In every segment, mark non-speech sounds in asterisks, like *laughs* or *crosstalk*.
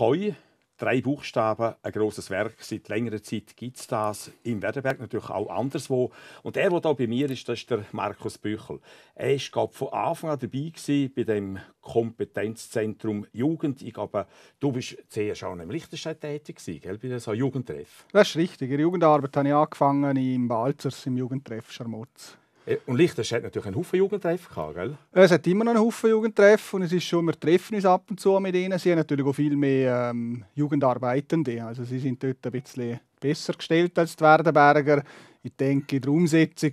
Koi. Drei Buchstaben, ein großes Werk. Seit längerer Zeit gibt es das im Werdenberg, natürlich auch anderswo. Und der, der hier bei mir ist, das ist der Markus Büchel. Er war von Anfang an dabei bei dem Kompetenzzentrum Jugend. Ich glaube, du bist zuerst auch im Lichterstadt tätig gewesen, gell, bei diesem Jugendtreff. Das ist richtig. In der Jugendarbeit habe ich angefangen im Balzers, im Jugendtreff Scharmutz. Äh, und Lichters hat natürlich einen Haufen Jugendtreffen gehabt, gell? Es hat immer noch einen Haufen Jugendtreffen und es ist schon, wir treffen uns ab und zu mit ihnen. Sie haben natürlich auch viel mehr ähm, Jugendarbeitende, also sie sind dort ein bisschen besser gestellt als die Werdenberger. Ich denke, in der Umsetzung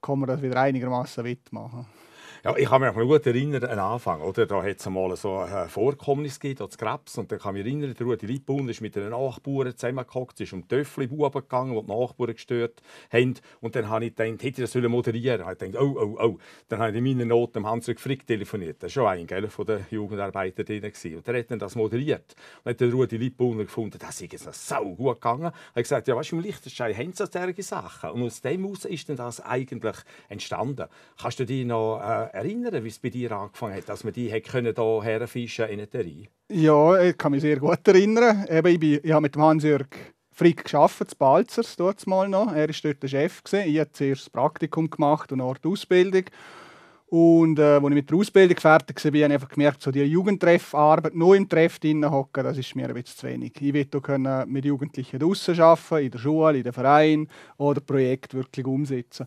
kann man das wieder einigermaßen wettmachen. Ja, ich kann mich noch gut erinnern an den Anfang. Oder? Da hat es mal so ein Vorkommnis gegeben, das Krebs. Und dann kann ich mich erinnern, Rudi Lippun ist mit einer Nachbarin zusammengehockt, ist um die töffel gegangen, die die Nachbarn gestört haben. Und dann habe ich gedacht, hätte ich das moderieren sollen. Ich dachte, oh, oh, oh. Dann habe ich in meiner Not dem Hans-Rück Frick telefoniert. Das war schon ein von den Jugendarbeiter drin. Und der hat dann das moderiert. Und hat Rudi Lippun gefunden, das ist jetzt sau gut gegangen. Er hat gesagt, ja, weißt du, im Lichterstein haben sie solche Sachen. Und aus dem heraus ist dann das eigentlich entstanden. Kannst du dich noch äh, erinnern, wie es bei dir angefangen hat, dass man die können hier herfischen in den Ja, ich kann mich sehr gut erinnern. Eben, ich, bin, ich habe mit Hans-Jörg Frick geschafft, zu Balzers, dort mal noch. Er war dort der Chef. Gewesen. Ich habe zuerst das Praktikum gemacht und auch die Ausbildung. Und äh, als ich mit der Ausbildung fertig war, habe ich einfach gemerkt, so die Jugendtreffarbeit nur im Treff drinnen hocken, das ist mir ein bisschen zu wenig. Ich will können mit Jugendlichen draußen arbeiten, in der Schule, in den Verein oder Projekte wirklich umsetzen.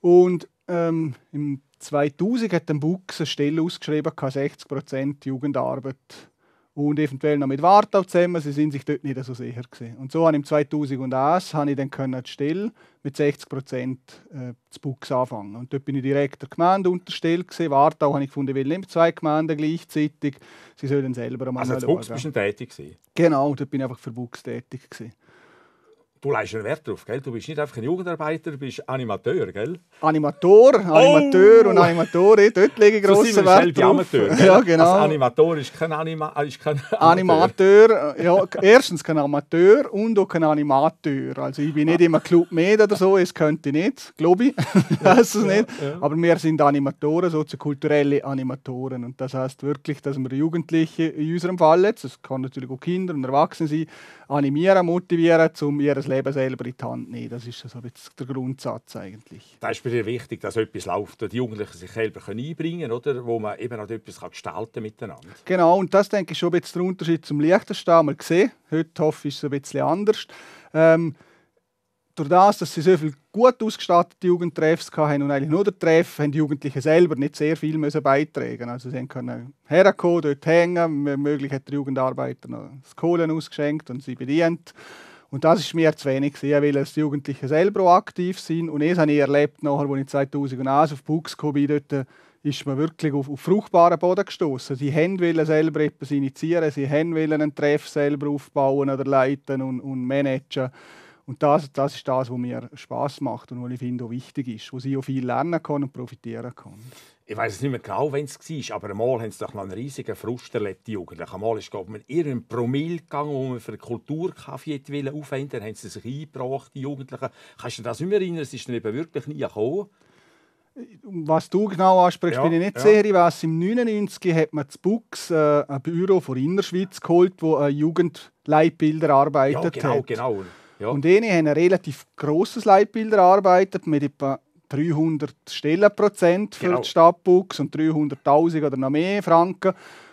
Und ähm, im 2000 hat ein Buchs eine Stelle ausgeschrieben, 60% Jugendarbeit. Und eventuell noch mit Wartau zusammen, sie sind sich dort nicht so sicher gewesen. Und so habe ich im 2001 habe ich dann die Stelle mit 60% äh, zu Bux anfangen. Und dort bin ich direkt der Gemeinde unterstellt gewesen. Wartau habe ich gefunden, will nicht zwei Gemeinden gleichzeitig, sie sollen selber einmal Also zu Bux bist du tätig gewesen? Genau, dort bin ich einfach für Buchs tätig gewesen. Du leistest einen Wert drauf, gell? Du bist nicht einfach ein Jugendarbeiter, du bist Animateur, gell? Animator, oh! Animateur oh! und Animatorin, eh, dort lege ich grossen so Wert drauf. Amateur, ja, genau. Also Animator ist kein, Anima äh, ist kein Animateur. Animateur, äh, ja, erstens kein Amateur und auch kein Animateur. Also ich bin nicht immer Club Med oder so, das könnte ich nicht, glaube ich. *laughs* weiß es nicht. Ja, ja. Aber wir sind Animatoren, soziokulturelle Animatoren. Und das heißt wirklich, dass wir Jugendliche in unserem Fall jetzt, das kann natürlich auch Kinder und Erwachsene sein, animieren, motivieren, um ihres Leben selber in die Hand nehmen. Das ist so also der Grundsatz eigentlich. Da ist mir wichtig, dass etwas läuft, wo die Jugendlichen sich selber einbringen können, oder? wo man eben auch etwas gestalten kann miteinander. Genau, und das denke ich schon ein bisschen der Unterschied zum Liechtenstein. wir gesehen, heute hoffe ich, ist es ein bisschen anders. Ähm, durch das, dass sie so viele gut ausgestattete Jugendtreffs hatten und eigentlich nur der Treff, haben die Jugendlichen selber nicht sehr viel beitragen Also sie können herkommen, dort hängen, möglich hat der Jugendarbeiter noch das Kohlen ausgeschenkt und sie bedient. Und das ist mir zu wenig Ich weil es die Jugendlichen selber aktiv sind. Und das habe ich erlebt, nachher, als ich 2001 auf Buchs gekommen bin, dort äh, ist man wirklich auf, auf fruchtbaren Boden gestoßen. Sie wollten selber etwas initiieren, sie wollten einen Treff selber aufbauen oder leiten und, und managen. Und das, das ist das, was mir Spaß macht und was ich finde auch wichtig ist, wo ich auch viel lernen kann und profitieren kann ich weiß es nicht mehr genau, wenn es war, aber einmal haben sie doch noch einen riesigen Frust erlebt, die Jugendlichen. Einmal ist es in irgendeinem Promille gegangen, wo man für Kulturkaffee aufwenden dann haben sie sich eingebracht, die Jugendlichen. Kannst du das nicht mehr erinnern? Es ist dann eben wirklich nie gekommen. Was du genau ansprichst, ja, bin ich nicht ja. sicher. Ich weiss, im 99 hat man zu Bux äh, ein Büro von Innerschweiz geholt, wo äh, Jugendleitbilder arbeitet ja, genau, hat. Genau. Ja. Und denen haben ein relativ grosses Leitbilder erarbeitet mit etwa 300 Stellenprozent für genau. die Stadtbuchs und 300.000 oder noch mehr Franken.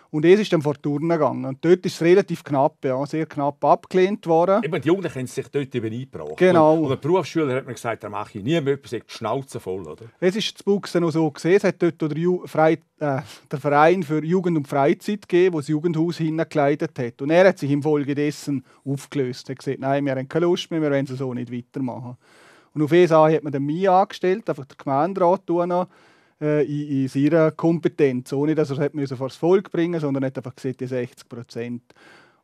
Und es ist dann vor die Turnen gegangen. Und dort ist es relativ knapp, ja, sehr knapp abgelehnt worden. Eben, die Jugendlichen haben sich dort eben übereingebracht. Genau. Und, und der Berufsschüler hat mir gesagt, da mache ich nie mehr etwas, die Schnauze voll, oder? Es ist zu Buchsen noch so gesehen. Es hat dort der, Ju Freit äh, der Verein für Jugend und Freizeit gegeben, der das Jugendhaus hingeleitet hat. Und er hat sich infolgedessen aufgelöst. Er hat gesagt, nein, wir haben keine Lust mehr, wir wollen es so nicht weitermachen. Und auf ESA hat man den Mi angestellt, einfach der Gemeinderat noch, äh, in, in seiner Kompetenz, ohne dass er es vor das Volk bringen sondern hat einfach gesehen, die 60 Prozent.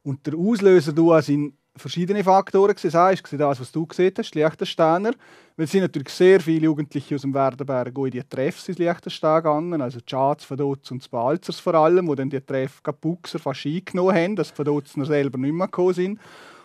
Und der Auslöser da sind verschiedene Faktoren. Das eine ist das, was du gesehen hast, Liechtensteiner. Weil es sind natürlich sehr viele Jugendliche aus dem Werdenberg in die Treffs in Liechtenstein gegangen. Also die Schatz, Verdotz und Balzers vor allem, die dann die Treff Buchser fast eingenommen haben, dass die Verdotzner selber nicht mehr gekommen sind.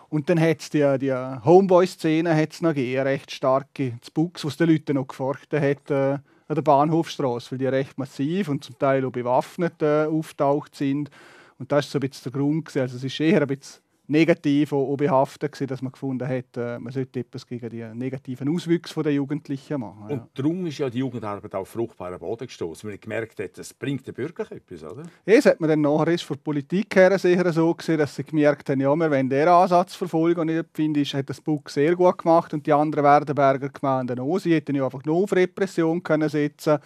Und dann hat es die, die Homeboy-Szene hat's noch gegeben, recht starke Bugs, die den Leuten noch gefurchtet hat äh, an der Bahnhofstrasse, weil die recht massiv und zum Teil auch bewaffnet äh, auftaucht sind. Und das war so ein bisschen der Grund. Gewesen. Also es ist eher ein bisschen negativ und behaftet gewesen, dass man gefunden hat, äh, man sollte etwas gegen die negativen Auswüchse der Jugendlichen machen. Ja. Und darum ist ja die Jugendarbeit auf fruchtbaren Boden gestoßen, weil man gemerkt hat, es bringt den Bürgern etwas, oder? Ja, das hat man dann nachher erst von der Politik her sicher so gesehen, dass sie gemerkt haben, ja, wir wollen diesen Ansatz verfolgen und ich finde, hat das Bug sehr gut gemacht und die anderen Werdenberger Gemeinden auch. Sie hätten ja einfach nur auf Repression können setzen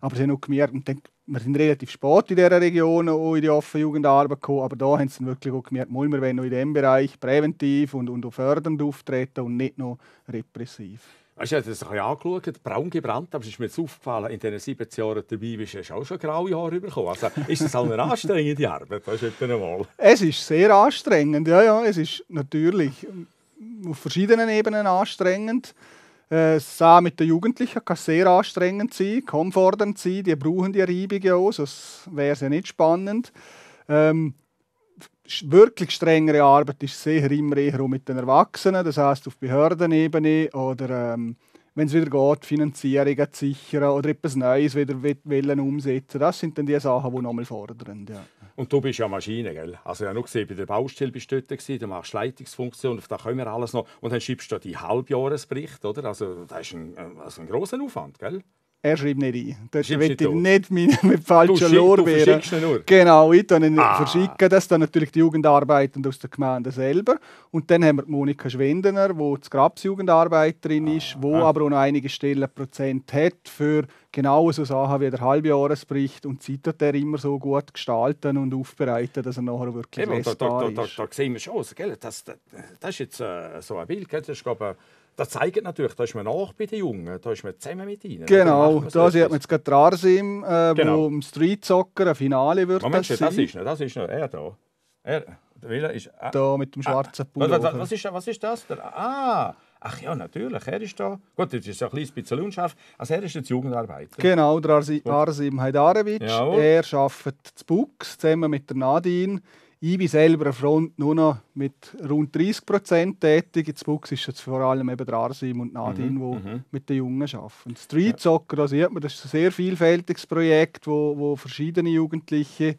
aber sie haben auch gemerkt, und dann wir sind relativ spät in dieser Region auch oh, in die offene Jugendarbeit gekommen, aber da haben sie wirklich auch gemerkt, müssen wir noch in diesem Bereich präventiv und, und auch fördernd auftreten und nicht nur repressiv. Hast du das ein angeschaut, braun gebrannt, aber es ist mir jetzt aufgefallen, in diesen 70 Jahren dabei bist, hast du auch schon graue Haare bekommen. Also ist das auch halt eine anstrengende Arbeit? Das ist mal. Es ist sehr anstrengend, ja, ja. Es ist natürlich auf verschiedenen Ebenen anstrengend. Äh, es sah mit den Jugendlichen kann sehr anstrengend sein, kann fordernd sein, die brauchen die Reibungen auch, sonst wäre es ja nicht spannend. Ähm, wirklich strengere Arbeit ist sicher immer eher mit den Erwachsenen, das heißt auf Behördenebene oder ähm, wenn es wieder geht, Finanzierungen zu sichern oder etwas Neues wieder wollen umsetzen. Das sind dann die Sachen, die nochmal fordern. Ja. Und du bist ja Maschine, gell? Also ich habe gesehen, bei der Baustelle bist du dort, du machst Leitungsfunktion, auf das können wir alles noch. Und dann schreibst du die Halbjahresbericht, oder? Also das ist ein, äh, also ein grosser Aufwand, gell? er schreibt nicht ein. Dort Schreibst will ich nicht meine, mit falschen Lorbeeren. Genau, ich dann ihn ah. verschicke Das dann natürlich die Jugendarbeitenden aus der Gemeinde selber. Und dann haben wir Monika Schwendener, die die Grabsjugendarbeiterin ah. ist, die ah. aber auch noch einige Stellen Prozent hat für genau so Sachen wie der Halbjahresbericht. Und die Zeit hat er immer so gut gestalten und aufbereiten, dass er nachher wirklich Eben, da, da, da, da, da sehen wir schon, Das, das, das ist jetzt äh, so ein Bild, das ist glaube ich, das zeigt natürlich, da ist man nach bei den Jungen, da ist man zusammen mit ihnen. Also genau, da sieht man jetzt gerade Arsim, äh, genau. wo im Street Soccer ein Finale wird Moment, das, das ist nicht, das ist nicht, er da. Er, der ist... Äh, da mit dem äh, schwarzen äh, Pullover. Was, was, ist, was ist das? Der, ah, ach ja, natürlich, er ist da. Gut, das ist ein bisschen unscharf. Also er ist jetzt Jugendarbeiter. Genau, der Arsim Hajdarevic. Er arbeitet zu Bux zusammen mit der Nadine. Ich bin selber an Front nur noch mit rund 30 Prozent tätig. Jetzt Wuchs ist jetzt vor allem eben Arsim und Nadine, mhm, die mhm. mit den Jungen arbeiten. Street Soccer, da sieht man, das ist ein sehr vielfältiges Projekt, wo, wo verschiedene Jugendliche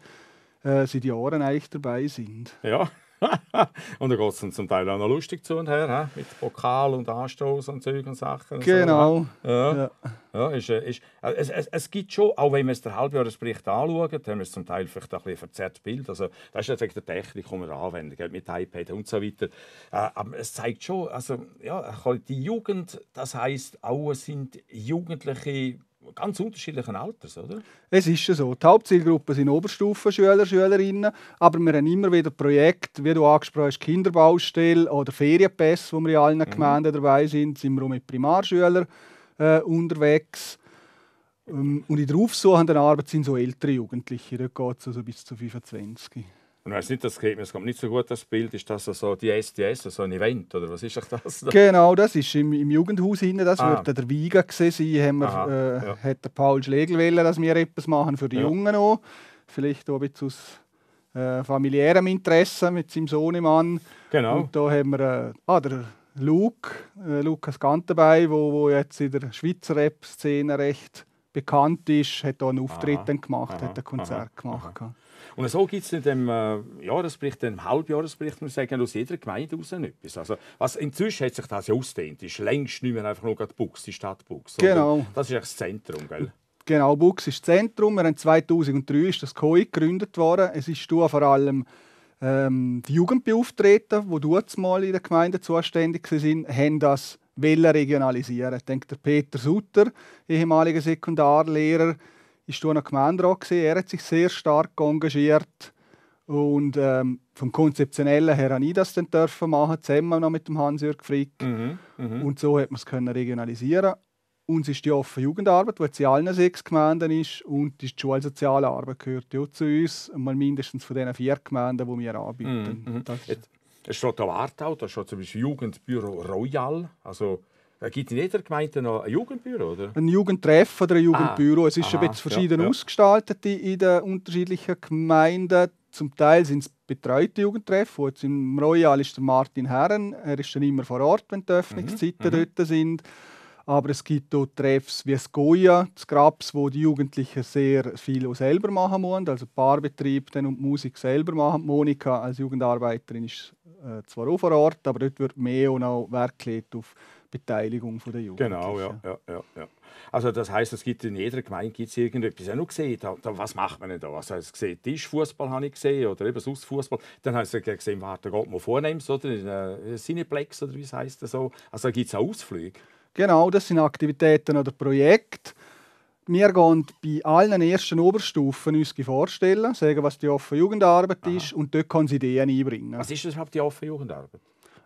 äh, seit Jahren eigentlich dabei sind. Ja. *laughs* und da geht es dann zum Teil auch noch lustig zu und her, he? mit Pokal und Anstoß und Zeugen und Sachen. Und genau. So, ja. Ja. ja ist, äh, ist, also es, es, es, gibt schon, auch wenn man es den Halbjahresbericht anschaut, haben wir es zum Teil vielleicht ein bisschen verzerrtes Bild. Also, das ist jetzt wegen der Technik, die wir anwenden, mit iPad und so weiter. Äh, aber es zeigt schon, also, ja, die Jugend, das heisst, auch sind Jugendliche, ganz unterschiedlichen Alters, oder? Es ist so. Die Hauptzielgruppe sind Oberstufenschüler, Schülerinnen, aber wir haben immer wieder Projekte, wie du angesprochen hast, Kinderbaustelle oder Ferienpässe, wo wir in allen mhm. Gemeinden dabei sind, sind wir auch mit Primarschülern äh, unterwegs. Ähm, und in der Aufsuchenden Arbeit sind so ältere Jugendliche, dort geht es also bis zu 25. Und weiß nicht, das geht mir kommt nicht so gut das Bild. Ist das so die SDS, so ein Event oder was ist das? Da? Genau, das ist im, im Jugendhaus hinten. Das ah. wird der Weiger gesehen sein. Haben wir, Aha, äh, ja. Hat der Paul Schlegel wollen, dass wir etwas machen für die ja. Jungen auch. Vielleicht auch ein bisschen aus äh, familiärem Interesse mit seinem Sohn Sohnemann. Genau. Und da haben wir äh, ah, der Luke, äh, Lukas Gantenbein, wo, wo jetzt in der Schweizer Rap-Szene recht bekannt ist, hat da einen Auftritt gemacht, aha, hat ein Konzert aha, gemacht. Aha. Und so gibt es in dem äh, Jahresbericht, dem Halbjahresbericht, muss sagen, aus jeder Gemeinde aus etwas. Also, was inzwischen hat sich das ja ausgedehnt. ist längst nicht mehr einfach nur die Buchs, die Stadt Buchs. Genau. Das ist das Zentrum, gell? Genau, Buchs ist das Zentrum. Wir haben 2003 ist das COI gegründet worden. Es ist vor allem ähm, die Jugendbeauftragten, die dort mal in der Gemeinde zuständig waren, haben das regionalisieren. Ich denke, der Peter Sutter, ehemaliger Sekundarlehrer, ist du noch Gemeinderat Er hat sich sehr stark engagiert und ähm, vom konzeptionellen her durfte ich das dann dürfen machen, zusammen noch mit dem Hans-Jürg Frick. Mhm, mh. Und so hat man es können regionalisieren. Uns ist die offene Jugendarbeit, die jetzt in allen sechs Gemeinden ist, und die schulsoziale Arbeit gehört auch zu uns, mal mindestens von den vier Gemeinden, die wir anbieten. Mhm, mh. Es steht da Wartau, da steht zum Beispiel Jugendbüro Royal, also äh, gibt es in jeder Gemeinde noch ein Jugendbüro? Oder? Ein Jugendtreff oder ein Jugendbüro. Ah, es ist aha, ein bisschen verschieden ja, ja. ausgestaltet in den unterschiedlichen Gemeinden. Zum Teil sind es betreute Jugendtreffen. Jetzt Im Royal ist der Martin Herren. Er ist dann immer vor Ort, wenn die mhm, Öffnungszeiten mhm, dort sind. Aber es gibt auch Treffs wie das Goya, das Grabs, wo die Jugendlichen sehr viel auch selber machen müssen. Also Barbetrieb dann und Musik selber machen. Monika als Jugendarbeiterin ist äh, zwar auch vor Ort, aber dort wird mehr und auch Werk gelegt auf Beteiligung von der Jugend. Genau, ja, ja, ja, ja. Also das heißt, es gibt in jeder Gemeinde gibt es irgendetwas. Ich habe noch gesehen, da, was macht man denn da? Also ich gesehen, Tischfußball habe ich gesehen oder eben sonst Dann habe ich gesehen, warte, da mal man vornehmst in äh, Cineplex oder wie es heisst so. Also gibt es auch Ausflüge. Genau, das sind Aktivitäten oder Projekte. Wir gehen bei allen ersten Oberstufen uns vorstellen, sagen, was die offene Jugendarbeit Aha. ist und dort können sie Ideen einbringen. Was ist überhaupt die offene Jugendarbeit?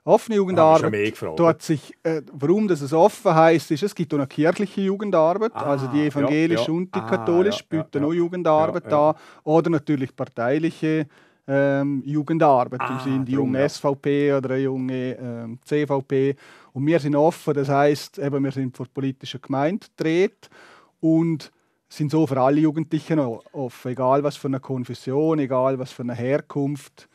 offene Jugendarbeit ja, dort sich, äh, warum das so offen heißt, ist, es gibt auch eine kirchliche Jugendarbeit, ah, also die evangelische ja, und die ah, katholische ah, bieten auch Jugendarbeit an oder natürlich parteiliche ähm, Jugendarbeit, ah, sind die junge SVP oder eine junge ähm, CVP und wir sind offen, das heißt, eben, wir sind vor politischer Gemeinde gedreht und sind so für alle Jugendlichen offen, egal was für eine Konfession, egal was für eine Herkunft.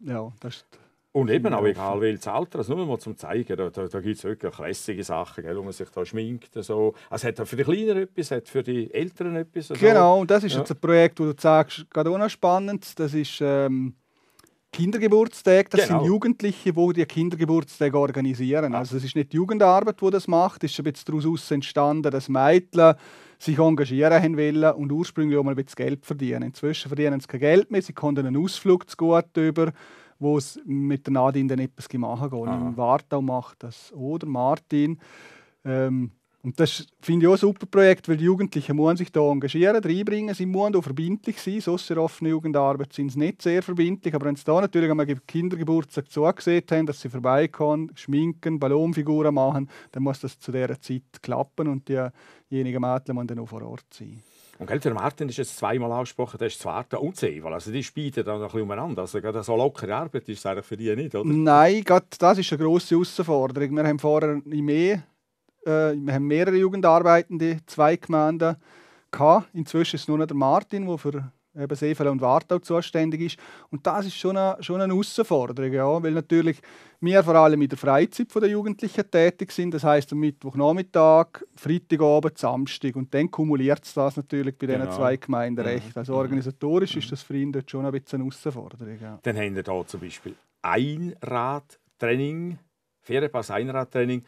Ja, das ist und eben auch egal welches Alter, also nur mal zum Zeigen, da, da, da gibt es wirklich lässige Sachen, gell, wo man sich da schminkt. So. Also hat für die Kleinen etwas, hat für die Älteren etwas. Also. Genau, und das ist ja. jetzt ein Projekt, wo du sagst, gerade auch noch spannend, das ist ähm, Kindergeburtstag, das genau. sind Jugendliche, die die Kindergeburtstag organisieren. Ah. Also es ist nicht die Jugendarbeit, die das macht, es ist ein bisschen daraus entstanden, dass Mädchen sich engagieren wollen und ursprünglich auch mal ein bisschen Geld verdienen. Inzwischen verdienen sie kein Geld mehr, sie konnten einen Ausflug zu gut über wo es mit der Nadine dann etwas machen geht. Ah. Im Wartau macht das oder Martin. Ähm, und das finde ich auch ein super Projekt, weil die Jugendlichen müssen sich da engagieren, reinbringen, sie müssen auch verbindlich sein. Sonst in offener Jugendarbeit sind sie nicht sehr verbindlich, aber wenn sie da natürlich am Kindergeburtstag zugesehen haben, dass sie vorbeikommen, schminken, Ballonfiguren machen, dann muss das zu dieser Zeit klappen und diejenigen Mädchen müssen dann auch vor Ort sein. Und gell, der Martin ist jetzt zweimal angesprochen, der ist zweite und Seewal. Also die spielen da noch ein bisschen umeinander. Also so lockere Arbeit ist es eigentlich für die nicht, oder? Nein, gerade das ist eine grosse Herausforderung. Wir haben vorher mehr, äh, wir haben mehrere Jugendarbeitende, zwei Gemeinden gehabt. Inzwischen ist es nur noch der Martin, der für eben Seefeld und Wartau zuständig ist. Und das ist schon eine, schon eine Herausforderung, ja, weil natürlich wir vor allem in der Freizeit der Jugendlichen tätig sind, das heißt am Mittwochnachmittag, Freitagabend, Samstag und dann kumuliert es das natürlich bei genau. diesen zwei Gemeinden recht. Mhm. Also mhm. organisatorisch mhm. ist das für ihn dort schon ein bisschen eine Herausforderung. Ja. Dann haben wir hier zum Beispiel Einradtraining, Ferienpass Einradtraining,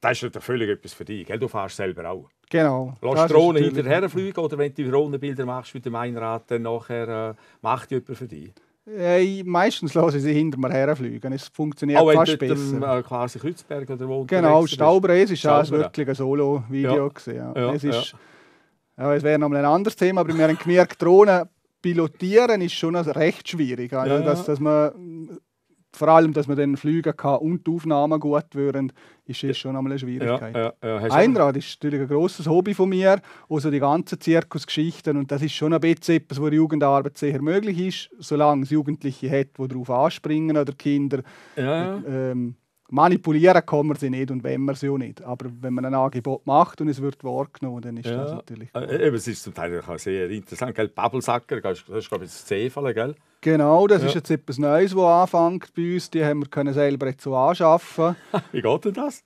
das ist natürlich völlig etwas für dich, gell? du fährst selber auch. Genau. Lass Drohnen Drohne hinterherfliegen oder wenn du Drohnenbilder machst mit dem Einrad, dann nachher äh, macht jemand für dich? Äh, meistens ich sie hinter mir herfliegen. Es funktioniert oh, fast ähm, besser. Dem, äh, Klasi Kreuzberg oder wo Genau, Staubere, es ist auch wirklich ein Solo-Video. Ja. Ja. Ja, es, ist, ja. es wäre noch ein anderes Thema, aber wir haben gemerkt, Drohnen pilotieren ist schon recht schwierig. Also, dass, dass man vor allem, dass man dann fliegen kann und die Aufnahmen gut würden, ist das schon einmal eine Schwierigkeit. Ja, ja, ja. Einrad ist natürlich ein grosses Hobby von mir, also die ganzen Zirkusgeschichten und das ist schon ein bisschen etwas, wo Jugendarbeit sehr möglich ist, solange es Jugendliche hat, die darauf anspringen oder Kinder. Ähm, manipulieren kann man sie nicht und wenn man sie auch nicht. Aber wenn man ein Angebot macht und es wird wahrgenommen, dann ist ja. das natürlich. Äh, äh, eben, es ist zum Teil auch sehr interessant. Babelsacker, das ist, glaube ich, das Zefall, gell? Genau, das ja. ist jetzt etwas Neues, das anfängt bei uns. Die haben wir selber jetzt so anschaffen. *laughs* Wie geht denn das?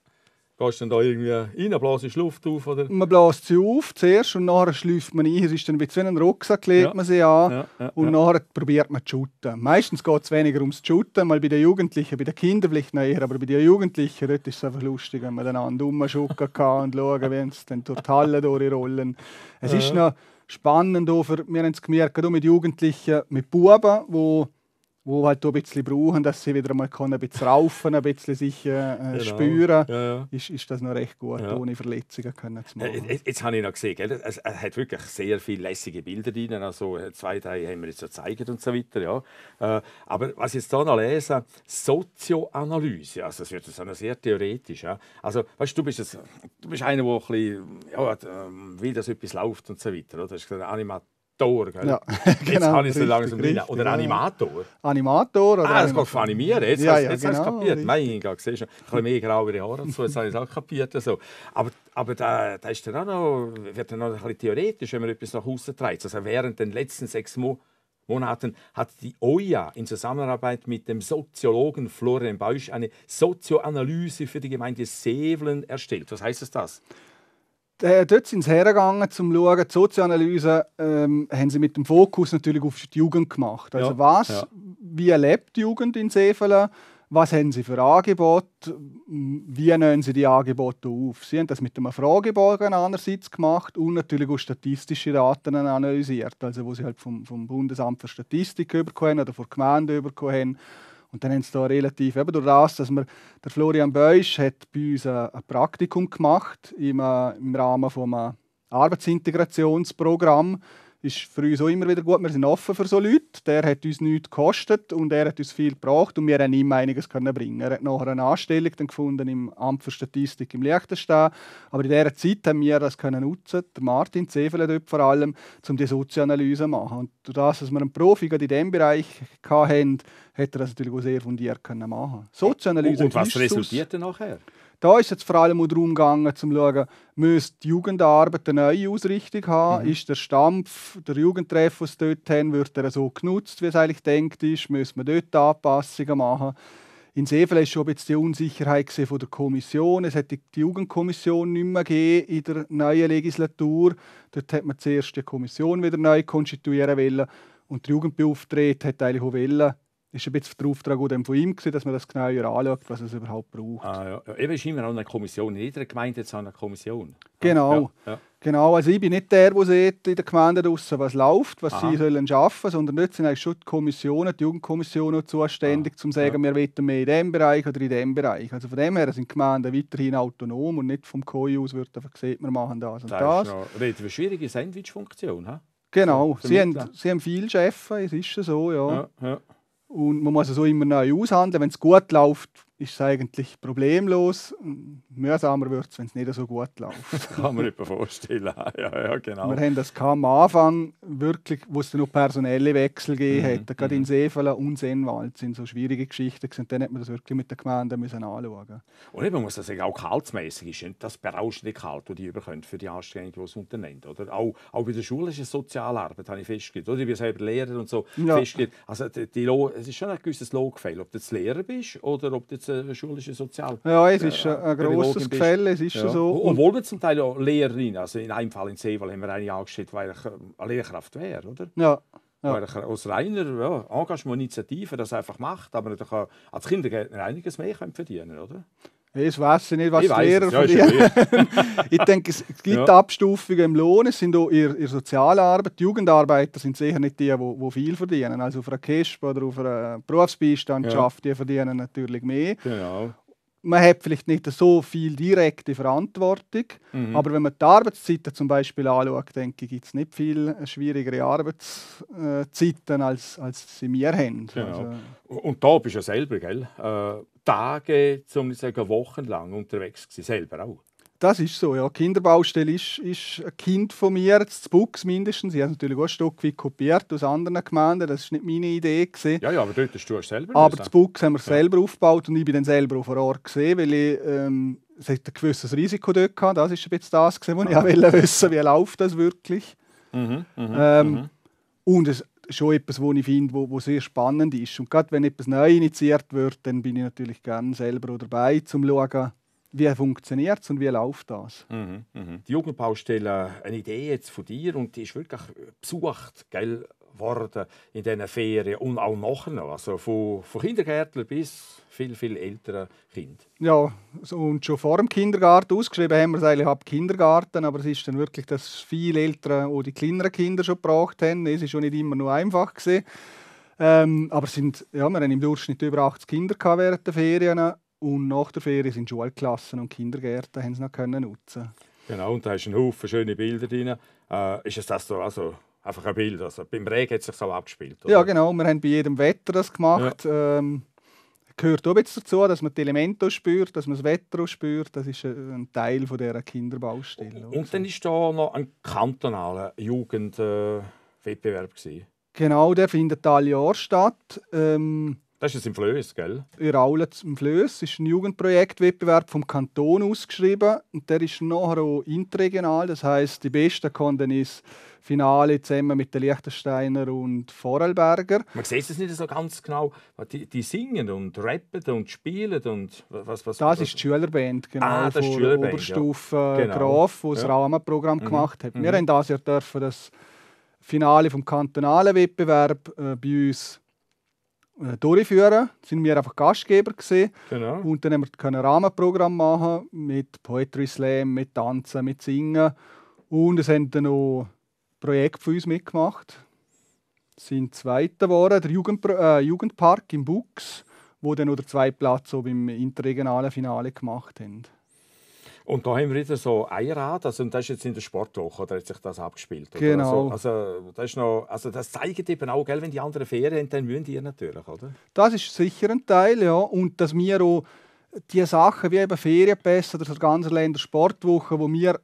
Gehst du denn da irgendwie rein, blasest Luft auf? Oder? Man blasst sie auf zuerst und nachher schläuft man ein. Es ist dann wie zu einem Rucksack, legt ja. man sie an ja, ja, und nachher probiert man zu shooten. Meistens geht es weniger ums Shooten, mal bei den Jugendlichen, bei den Kindern vielleicht noch eher, aber bei den Jugendlichen dort ist es einfach lustig, wenn man dann an rumschucken kann und schauen, *laughs* wie sie dann durch die Halle durchrollen. Es ist noch spannend, wir haben es gemerkt, auch mit Jugendlichen, mit Buben, die wo halt ein bisschen brauchen, dass sie wieder mal können, ein bisschen raufen, ein bisschen sich äh, äh, genau. spüren, ja, ja. Ist, ist das noch recht gut, ja. ohne Verletzungen können zu machen. Äh, jetzt, jetzt habe ich noch gesehen, gell? Es, es hat wirklich sehr viele lässige Bilder drin, also äh, zwei, drei haben wir jetzt gezeigt und so weiter. Ja. Aber was ich jetzt hier noch lese, Sozioanalyse, also das wird jetzt sehr theoretisch. Ja. Also weißt du, du bist, jetzt, du bist einer, der ein bisschen, ja, ähm, will, dass etwas läuft und so weiter, oder? Das ist eine Animator, gell? Ja, *laughs* genau, jetzt habe ich es langsam richtig, richtig, Oder Animator. Animator oder Ah, es geht von animieren. Jetzt ja, ja, hast du genau, es kapiert. Richtig. Mein Gott, siehst du, ein bisschen mehr grauere Haare und so, jetzt habe ich es auch kapiert. Also. Aber, aber da, da ist dann auch noch, wird dann noch ein bisschen theoretisch, wenn man etwas nach außen treibt. Also während den letzten sechs Monaten Monaten hat die OIA in Zusammenarbeit mit dem Soziologen Florian Beusch eine Sozioanalyse für die Gemeinde Sevelen erstellt. Was heißt das? Äh, dort sind sie hergegangen, um zu schauen, die Sozioanalyse ähm, haben sie mit dem Fokus natürlich auf die Jugend gemacht. Also ja, was, ja. wie lebt die Jugend in Seefelen? Was haben sie für Angebote? Wie nehmen sie die Angebote auf? Sie haben das mit einem Fragebogen einerseits gemacht und natürlich auch statistische Daten analysiert, also wo sie halt vom, vom Bundesamt für Statistik bekommen oder von der Gemeinde bekommen haben und dann haben sie da relativ, eben durch das, dass wir, der Florian Beusch hat bei uns ein Praktikum gemacht im, äh, im Rahmen eines Arbeitsintegrationsprogramms ist für uns auch immer wieder gut. Wir sind offen für so Leute. Der hat uns nichts gekostet und er hat uns viel gebracht und wir haben ihm einiges können bringen. Er hat nachher eine Anstellung dann gefunden im Amt für Statistik im Liechtenstein. Aber in dieser Zeit haben wir das können nutzen, der Martin Zevele dort vor allem, um die Sozioanalyse zu machen. Und durch das, dass wir einen Profi in diesem Bereich hatten, hat er das natürlich auch sehr fundiert können machen. Sozioanalyse. Und was resultiert dann nachher? Da ist es vor allem darum gegangen, zu schauen, müsste die Jugendarbeit eine neue Ausrichtung haben? Mhm. Ist der Stampf, der Jugendtreff, was dort haben, wird er so genutzt, wie es eigentlich gedacht ist? Müssen wir dort Anpassungen machen? In Seefeld ist schon ein die Unsicherheit von der Kommission. Es hätte die Jugendkommission nicht mehr gegeben in der neuen Legislatur. Dort hat man zuerst die Kommission wieder neu konstituieren wollen. Und der Jugendbeauftragte hat eigentlich auch wollen, ist ein bisschen der Auftrag von ihm, dass man das genauer anschaut, was es überhaupt braucht. Ah, ja. Eben ist immer noch eine Kommission. In jeder Gemeinde hat eine Kommission. Genau. Ja, ja. genau. Also ich bin nicht der, der sieht in der Gemeinde draussen, was läuft, was Aha. sie sollen schaffen, sondern dort sind eigentlich schon die Kommissionen, die Jugendkommissionen zuständig, ah, um zu sagen, wir wollen mehr in diesem Bereich oder in diesem Bereich. Also von dem her sind die Gemeinden weiterhin autonom und nicht vom KOI aus wird einfach gesagt, wir machen das und das. Das ist eine, schwierige Sandwich-Funktion. Genau. Sie haben, sie haben viel Chefen, es ist schon so, ja. Und man muss es so immer neu aushandeln. Wenn es gut läuft, ist es eigentlich problemlos. Mühsamer wird es, wenn es nicht so gut läuft. *laughs* kann man sich vorstellen. Ja, ja, genau. Wir haben das am Anfang wirklich, wo es noch personelle Wechsel gegeben mhm. Gerade mhm. in Seefala und Seenwald sind so schwierige Geschichten. Und dann hat man das wirklich mit der Gemeinde müssen anschauen. Und eben, man muss das sagen, auch kaltmäßig ist nicht das berauschende Kalt, das die überkommt für die Anstrengung, die es unternimmt. Oder? Auch, auch bei der Schule ist es Sozialarbeit, habe ich festgestellt. Oder? Ich bin selber Lehrer und so ja. festgestellt. Also, die, die, es ist schon ein gewisses Lohgefehl, ob du jetzt Lehrer bist oder ob du jetzt äh, schulische Sozial. Ja, es ist äh, ein grosses Gefälle, es ist ja. so. Obwohl wir zum Teil auch Lehrerinnen, also in einem Fall in Seewald haben wir eine angestellt, weil ich äh, eine Lehrkraft wäre, oder? Ja. Ja. Weil ich als reiner ja, Engagement, Initiative das einfach macht, aber natürlich als Kindergärtner einiges mehr verdienen oder? Ich weiß nicht, was ich die Lehrer ja, *laughs* ich denke, es gibt ja. Abstufungen im Lohn. Es sind auch ihre, der Sozialarbeit. Die Jugendarbeiter sind sicher nicht die, die, viel verdienen. Also auf einer KESP oder auf einer Berufsbeistandschaft, ja. die verdienen natürlich mehr. Genau. Man hat vielleicht nicht so viel direkte Verantwortung, mhm. aber wenn man die Arbeitszeiten zum Beispiel anschaut, denke ich, gibt es nicht viel äh, schwierigere Arbeitszeiten, äh, als, als sie wir haben. Genau. Also, Und da bist du ja selber, gell? Äh, Tage, zum sagen, wochenlang unterwegs gewesen, selber auch. Das ist so, ja. Die Kinderbaustelle ist, ist ein Kind von mir, das Buchs mindestens. Ich habe es natürlich auch ein Stück weit kopiert aus anderen Gemeinden. Das war nicht meine Idee. Gewesen. Ja, ja, aber dort hast du es selber Aber das Buchs haben wir selber aufgebaut und ich bin dann selber auf Ort gesehen, weil ich... Ähm, es hat ein gewisses Risiko dort gehabt. Das ist bisschen das, gewesen, was ich ja. *laughs* wollte wissen, wie läuft das wirklich. Mhm, mh, ähm, mh. Und es, schon etwas, wo ich finde, wo, wo, sehr spannend ist. Und gerade wenn etwas neu initiiert wird, dann bin ich natürlich gerne selber dabei, um zu schauen, wie funktioniert es und wie läuft das? Mhm, mh. Die Jugendbaustelle, eine Idee jetzt von dir und die ist wirklich besucht, gell? worden in diesen Ferien und auch nachher also von, von Kindergärtler bis viel, viel älteren Kind. Ja, und schon vor dem Kindergarten ausgeschrieben haben wir es eigentlich ab Kindergarten, aber es ist dann wirklich, dass viele Eltern auch die kleineren Kinder schon gebracht haben. Es war schon nicht immer nur einfach. Gewesen. Ähm, aber sind, ja, wir hatten im Durchschnitt über 80 Kinder während der Ferien und nach der Ferien sind Schulklassen und Kindergärten haben sie noch können nutzen. Genau, und da hast du einen Haufen schöne Bilder drin. Äh, ist es das so, also einfach ein Bild. Also beim Regen hat es sich so abgespielt. Oder? Ja, genau. Wir haben bei jedem Wetter das gemacht. Ja. Ähm, gehört auch jetzt dazu, dass man die Elemente spürt, dass man das Wetter spürt. Das ist äh, ein Teil von dieser Kinderbaustelle. Und, und dann war da noch ein kantonaler Jugendwettbewerb. Äh, Genau, der findet alle Jahr statt. Ähm, das ist jetzt im Flöss, gell? In Raulitz im Flöss. Das ist ein Jugendprojektwettbewerb vom Kanton ausgeschrieben. Und der ist nachher auch interregional. Das heisst, die Besten konnten ins Finale zusammen mit den Liechtensteiner und Vorarlberger. Man sieht es nicht so ganz genau. Die, die, singen und rappen und spielen und was, was Das was? ist die Schülerband, genau. Ah, das ist die Oberstufe ja. genau. Graf, die das ja. Rahmenprogramm mhm. gemacht hat. Wir mhm. haben das Jahr dürfen das Finale vom kantonalen Wettbewerb äh, bei uns äh, durchführen. Sind wir einfach Gastgeber gewesen. Genau. Und dann haben wir ein Rahmenprogramm machen mit Poetry Slam, mit Tanzen, mit Singen. Und es haben dann noch Projekte für uns mitgemacht. Es sind zweite geworden, der Jugend, äh, Jugendpark im Bux, wo dann noch der zweite Platz so beim interregionalen Finale gemacht haben. Und da haben wir wieder so ein Rad, also, und das ist jetzt in der Sportwoche, oder hat sich das abgespielt? Oder? Genau. Also, also, das ist noch, also das zeigt eben auch, gell, wenn die anderen Ferien haben, dann müssen die natürlich, oder? Das ist sicher ein Teil, ja. Und dass wir auch die Sachen wie eben Ferienpässe oder so ganze Länder Sportwoche, wo wir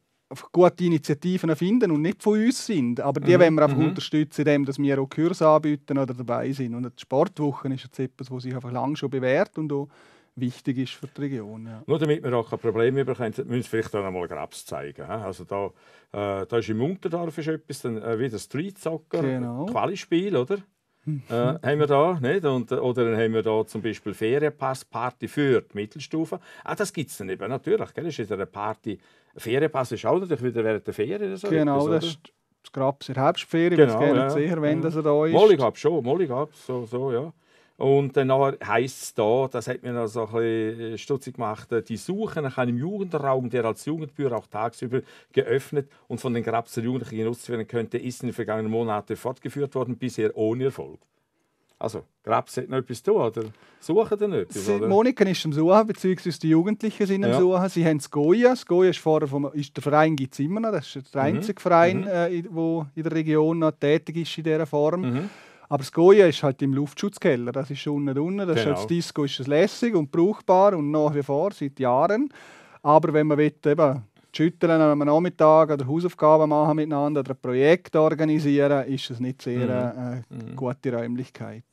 gute Initiativen finden und nicht von uns sind. Aber die mhm. wollen wir einfach mhm. unterstützen, indem dass wir auch Kurse anbieten oder dabei sind. Und die Sportwochen ist jetzt etwas, was sich einfach lange schon bewährt und auch wichtig ist für die Region. Ja. Nur damit wir auch kein Problem bekommen, müssen wir vielleicht auch noch mal Grabs zeigen. Also da, äh, da ist im Unterdorf ist etwas, dann, äh, wie der Street Soccer, genau. Qualispiel, oder? Hm. äh, haben wir da, nicht? Und, äh, oder haben wir da zum Beispiel Ferienpass, Party für die Mittelstufe. Ah, das gibt es dann eben, natürlich. Gell? Das ist eine Party. Ferienpass ist auch natürlich wieder während der Ferien. So genau, etwas, das ist das Grabs in der Herbstferien, genau, es gerne ja. sicher, wenn ja. das da ist. Mollig habe schon, Mollig habe so, so, ja. Und dann heisst es da, das hat mir noch so ein bisschen äh, stutzig gemacht, äh, die Suche nach einem Jugendraum, der als Jugendbüro auch tagsüber geöffnet und von den Grabser Jugendlichen genutzt werden könnte, ist in den vergangenen Monaten fortgeführt worden, bisher ohne Erfolg. Also, Grabs hat noch etwas zu tun, oder? Suchen denn etwas, oder? Monika ist am Suchen, beziehungsweise die Jugendlichen sind am ja. Suchen. Sie haben das Goya. Das Goya ist vorher vom, ist der Verein gibt es immer noch. Das ist der mhm. einzige mhm. Verein, der mhm. äh, in der Region noch tätig ist in dieser Form. Mhm. Aber das Goya ist halt im Luftschutzkeller. Das ist unten unten. Das genau. ist Disco ist lässig und brauchbar und nach wie vor seit Jahren. Aber wenn man will, eben schütteln am Nachmittag oder Hausaufgaben machen miteinander oder ein Projekt organisieren, ist es nicht sehr eine mhm. äh, mhm. gute Räumlichkeit.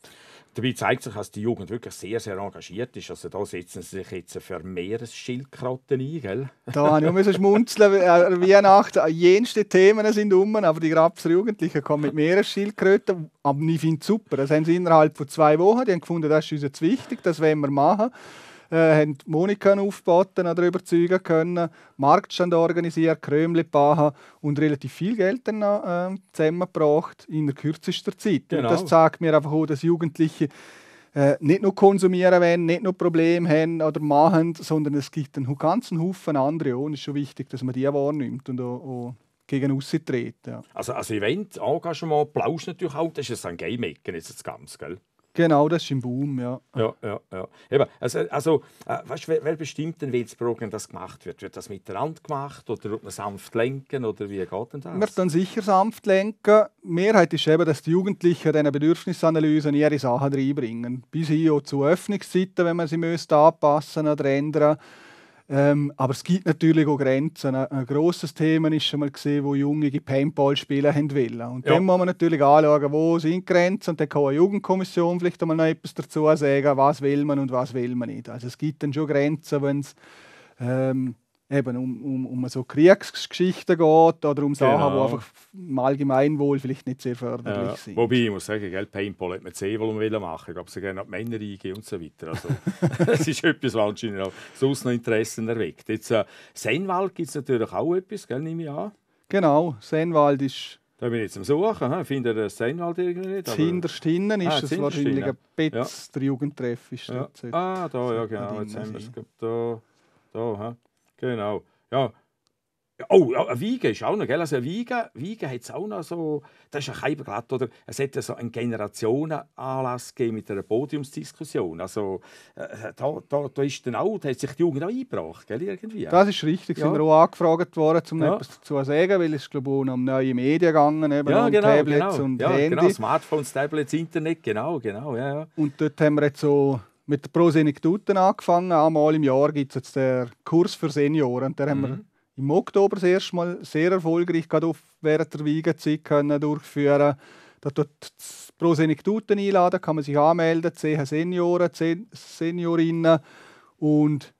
Dabei zeigt sich, dass die Jugend wirklich sehr, sehr engagiert ist. Also da setzen sie sich jetzt für Meeresschildkratten ein, gell? Da musste ich nur schmunzeln Weihnachten, äh, äh, jenste Themen sind um, aber die Grabser Jugendlichen kommen mit Meeresschildkröten. Aber ich finde es super. Das haben sie innerhalb von zwei Wochen die haben gefunden, das ist uns jetzt wichtig, das wollen wir machen äh, haben Monika aufboten oder überzeugen können, Marktstand organisiert, Krömli bauen und relativ viel Geld dann äh, zusammengebracht in der kürzester Zeit. Genau. Und das genau. zeigt mir einfach auch, dass Jugendliche äh, nicht nur konsumieren wollen, nicht nur Probleme haben oder machen, sondern es gibt einen ganzen Haufen andere. Und es ist schon wichtig, dass man die wahrnimmt und auch, auch gegen aussen treten. Ja. Also, also Event, Engagement, Plausch natürlich auch, das ist ein Game-Ecken jetzt ganz, gell? Genau, das ist im Boom, ja. Ja, ja, ja. Eben, also, also äh, weißt, wer, wer bestimmt denn, wie das Programm das gemacht wird? Wird das miteinander gemacht oder wird man sanft lenken oder wie geht denn das? Wir dann sicher sanft lenken. Die Mehrheit ist eben, dass die Jugendlichen diese Bedürfnisanalysen ihre Sachen reinbringen. Bis hin auch zu Öffnungszeiten, wenn man sie müsste anpassen oder ändern müsste ähm, aber es gibt natürlich auch Grenzen. Ein, ein grosses Thema ist schon mal gesehen, wo Junge Paintball spielen wollen. Und ja. dann muss man natürlich anschauen, wo sind die Grenzen. Und dann kann eine Jugendkommission vielleicht einmal noch etwas dazu sagen, was will man und was will man nicht. Also es gibt dann schon Grenzen, wenn es ähm, eben um, um, um so Kriegsgeschichten geht oder um Sachen, genau. die einfach im Allgemeinwohl vielleicht nicht sehr förderlich ja. sind. Wobei, ich muss sagen, gell, Paintball hat man gesehen, wohl machen wollen. Ich glaube, sie gerne Männer eingehen und so weiter. Also, *laughs* das ist etwas, was anscheinend auch sonst noch Interessen erweckt. Jetzt, äh, Sennwald gibt es natürlich auch etwas, gell, nehme ich an. Genau, Sennwald ist da bin ich jetzt am Suchen. He? Findet ihr das Seinwald irgendwie nicht? Aber... Hinterst hinten ist ah, es wahrscheinlich ein Betz, ja. der Jugendtreff ist ja. Ah, da, ja, genau. Jetzt haben wir es. Da, da, he? Genau. Ja. Oh, ja, Wiege ist auch noch, gell? Also Wiege, Wiege hat es auch noch so, das ist ein glatt, oder? Es hat so einen Generationenanlass gegeben mit einer Podiumsdiskussion. Also äh, da, da, da, ist dann auch, da hat sich die Jugend auch eingebracht, gell? Irgendwie. Das ist richtig, ja. sind wir auch angefragt worden, um ja. etwas dazu zu sagen, weil es glaube ich, um neue Medien gegangen, eben ja, um genau, Tablets genau. und ja, Handy. genau, Smartphones, Tablets, Internet, genau, genau, ja, ja. Und dort haben wir jetzt so mit der Pro Senectuten angefangen. Einmal im Jahr gibt es den Kurs für Senioren. Und den mhm. haben wir mhm. im Oktober das erste Mal sehr erfolgreich gerade auf während der Wiegenzeit können durchführen. Da dort Pro Senectuten einladen, kann man sich anmelden, 10 Senioren, 10 Seniorinnen und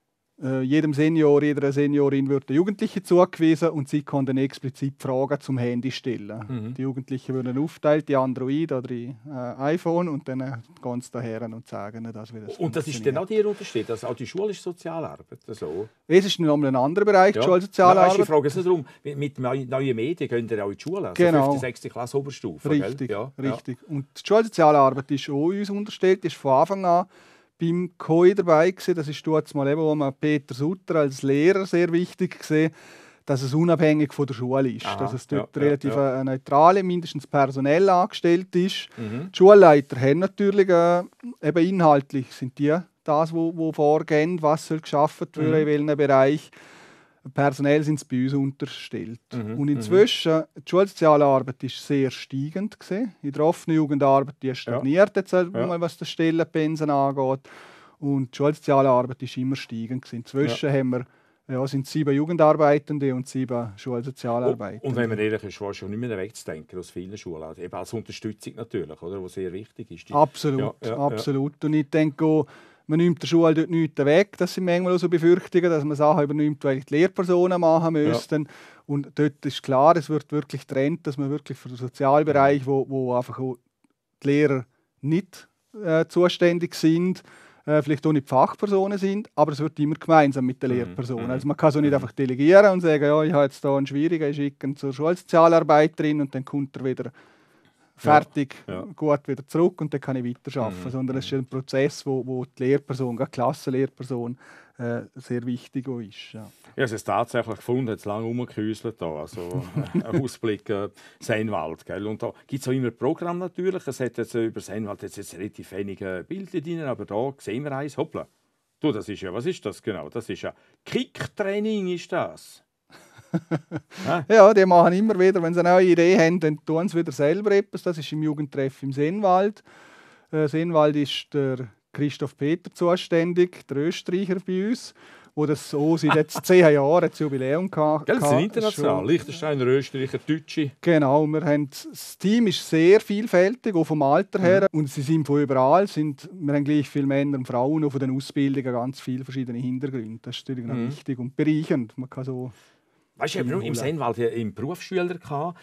äh, jedem Senior, jeder Seniorin wird der Jugendliche zugewiesen und sie konnten explizit Fragen zum Handy stellen. Mhm. Die Jugendlichen würden aufteilt, die Android oder die äh, iPhone und dann äh, ganz daher und sagen, dass wir das Und das ist dann auch genau der Unterschied, also auch die Schule ist Sozialarbeit? Also. Es ist nochmal ein anderer Bereich, ja. Sozialarbeit. Ich frage es darum, mit neuen Medien könnt ihr auch in die Schule, also genau. 5. 6. Klasse Oberstufe. Richtig, ja, richtig. Ja. Und die Schulsozialarbeit ist auch uns unterstellt, ist von Anfang an beim COI dabei gewesen. Das ist dort mal eben, wo man Peter Sutter als Lehrer sehr wichtig gesehen dass es unabhängig von der Schule ist, Aha, dass es dort ja, relativ ja, ja. neutrale, mindestens personell angestellt ist. Mhm. Die Schulleiter haben natürlich, äh, eben inhaltlich sind die das, wo, wo vorgehen, was soll geschaffen wird mhm. in welchem Bereich personell sind sie bei uns unterstellt. Mhm, und mhm. inzwischen, mhm. die Schulsozialarbeit ist sehr steigend. Gewesen. In der offenen Jugendarbeit die stagniert, äh, ja. jetzt ja. was die Stellenpensen angeht. Und die Schulsozialarbeit war immer steigend. Gewesen. Inzwischen ja. haben wir ja, sind sieben Jugendarbeitende und sieben Schulsozialarbeitende. Oh, und wenn man ehrlich ist, war schon nicht mehr wegzudenken aus vielen Schulen. Also eben als Unterstützung natürlich, oder? was sehr wichtig ist. Die, absolut, ja, ja, absolut. Und ich denke auch, man nimmt der Schule dort nichts weg. Das sind manchmal so Befürchtungen, dass man Sachen übernimmt, weil die Lehrpersonen machen müssten. Ja. Und dort ist klar, es wird wirklich trennt, dass man wirklich für den Sozialbereich, wo, wo einfach die Lehrer nicht äh, zuständig sind, äh, vielleicht auch nicht Fachpersonen sind, aber es wird immer gemeinsam mit den mhm. Lehrpersonen. Mhm. Also man kann so nicht mhm. einfach delegieren und sagen, ja, ich habe jetzt da einen Schwierigen, ich schicke ihn zur Schulsozialarbeiterin und dann kommt er wieder fertig, ja. gut wieder zurück und dann kann ich weiterarbeiten. Mhm. Sondern es mhm. ist ein Prozess, wo, wo die Lehrperson, die Klassenlehrperson, äh, sehr wichtig ist. Ja. Ich habe es tatsächlich gefunden, hat lange rumgehäuselt hier, also äh, *laughs* ein Ausblick äh, Seinwald. Gell? Und da gibt es auch immer Programm natürlich, es hat jetzt äh, über Seinwald jetzt, jetzt relativ wenige Bilder drin, aber da sehen wir eins, hoppla. Du, das ist ja, was ist das genau? Das ist ja Kicktraining ist das. Ah. *laughs* ja, die machen immer wieder, wenn sie eine neue Idee haben, dann tun sie wieder selber etwas. Das ist im Jugendtreff im Seenwald. Äh, Seenwald ist der Christoph Peter zuständig, der Österreicher bei uns wo das so seit jetzt *laughs* zehn Jahren das Jubiläum gehabt. Gell, sind international, Liechtensteiner, Österreicher, Deutsche. Genau, wir haben, das Team ist sehr vielfältig, auch vom Alter mhm. her. Mhm. Und sie sind von überall, sind, wir haben gleich viele Männer und Frauen, auch von den Ausbildungen ganz viele verschiedene Hintergründe. Das ist natürlich mhm. wichtig und bereichernd. Man kann so Weißt du, ich habe im Seinwald im Berufsschüler Der war,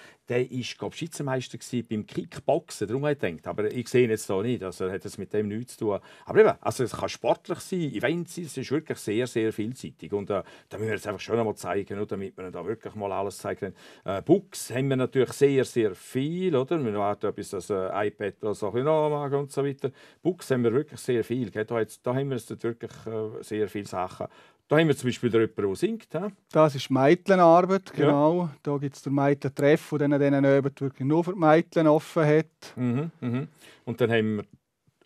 Schweizermeister beim Kickboxen. Darum habe ich gedacht. Aber ich sehe ihn jetzt nicht. Also, er hat das mit dem nichts zu tun. Aber eben, also, es kann sportlich sein, Events sein. Es ist wirklich sehr, sehr vielseitig. Und äh, da müssen wir jetzt einfach schon einmal zeigen, oder, damit wir da wirklich mal alles zeigen können. Äh, Books haben wir natürlich sehr, sehr viel. Oder? Wir warten, bis das äh, iPad das auch nachmachen und so weiter. Books haben wir wirklich sehr viel. Gell? Da, jetzt, da haben wir jetzt wirklich äh, sehr viele Sachen. Da haben wir zum Beispiel jemanden, der singt. He? Das ist Meitlenarbeit, genau. Ja. Da gibt es den Meitlen-Treff, der dann diesen Abend wirklich nur für die Meitlen offen hat. Mhm, mhm. Und dann haben wir...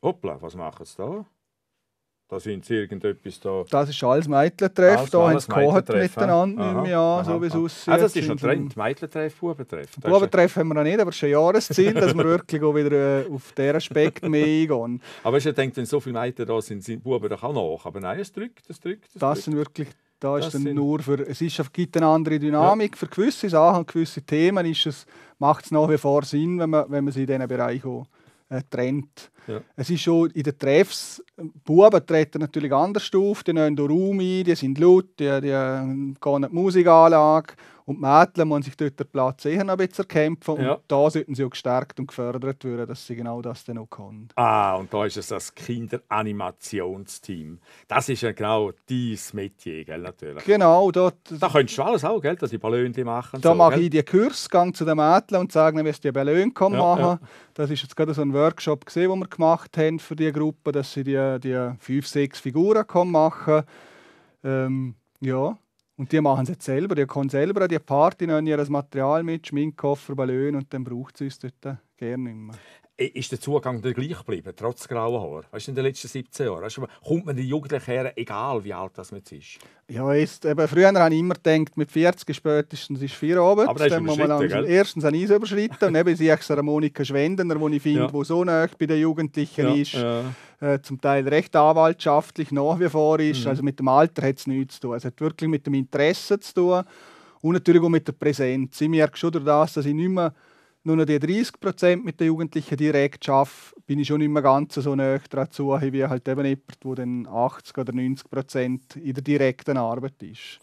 Hoppla, was machen sie da? Da sind sie irgendetwas da. Das ist alles Meitlertreff. Da haben sie gekocht miteinander, aha, ja, aha, so wie es aussieht. Also, das ist schon Trend, Meitlertreff, Bubentreff. Bubentreff haben wir noch nicht, aber es ist ein Jahresziel, dass wir *laughs* wirklich auch wieder äh, auf diesen Aspekt mehr eingehen. Aber ich denke, wenn so viele Meiter da sind, sind Buben doch auch nach. Aber nein, es drückt, es drückt. Es das sind wirklich da ist dann nur für, es ist, gibt eine andere Dynamik. Ja. Für gewisse Sachen, gewisse Themen ist es, macht es nach wie vor Sinn, wenn man, wenn man sie in diesen Bereich auch äh, Trend. Ja. Es ist schon in den Treffs, Buben treten natürlich anders auf, die nehmen den Raum ein, die sind laut, die, die äh, gehen an die Musikanlage und die Mädchen müssen sich dort den Platz eher noch ein bisschen erkämpfen. Ja. Und da sollten sie auch gestärkt und gefördert werden, dass sie genau das dann auch können. Ah, und da ist es das Kinderanimationsteam. Das ist ja genau dein Metier, gell, natürlich. Genau. Dort, da könntest du alles auch, gell, dass die Ballöhnchen machen. Da so, mache gell? ich die Kurs, gehe zu den Mädchen und sage ihnen, wie sie die Ballöhne ja, machen ja. Das war jetzt gerade so ein Workshop, den wir gemacht haben für diese Gruppe, dass sie die, die fünf, sechs Figuren machen können. Ähm, ja, und die machen es jetzt selber. Die kommen selber an die Party, nehmen ihr Material mit, Schminkkoffer, Ballon und dann braucht sie uns dort gerne nicht mehr ist der Zugang der gleich geblieben, trotz grauen Haar? Weißt du, in den letzten 17 Jahren weißt du, kommt man den Jugendlichen her, egal wie alt das man ist? Ja, ist, eben, früher habe ich immer gedacht, mit 40 spätestens ist Feierabend. Aber das dann muss man erstens ein Eis überschreiten und eben sehe ich so Monika Schwendener, die ich finde, ja. wo so nah bei den Jugendlichen ja, ist. Ja. Äh, zum Teil recht anwaltschaftlich nach wie vor ist. Mhm. Also mit dem Alter hat es nichts zu tun. Es hat wirklich mit dem Interesse zu tun und natürlich auch mit der Präsenz. Ich merke schon dass ich nicht mehr nur noch die 30 Prozent mit den Jugendlichen direkt schaffe, bin ich schon immer ganz so nah dazu, wie halt eben jemand, der dann 80 oder 90 Prozent in der direkten Arbeit ist.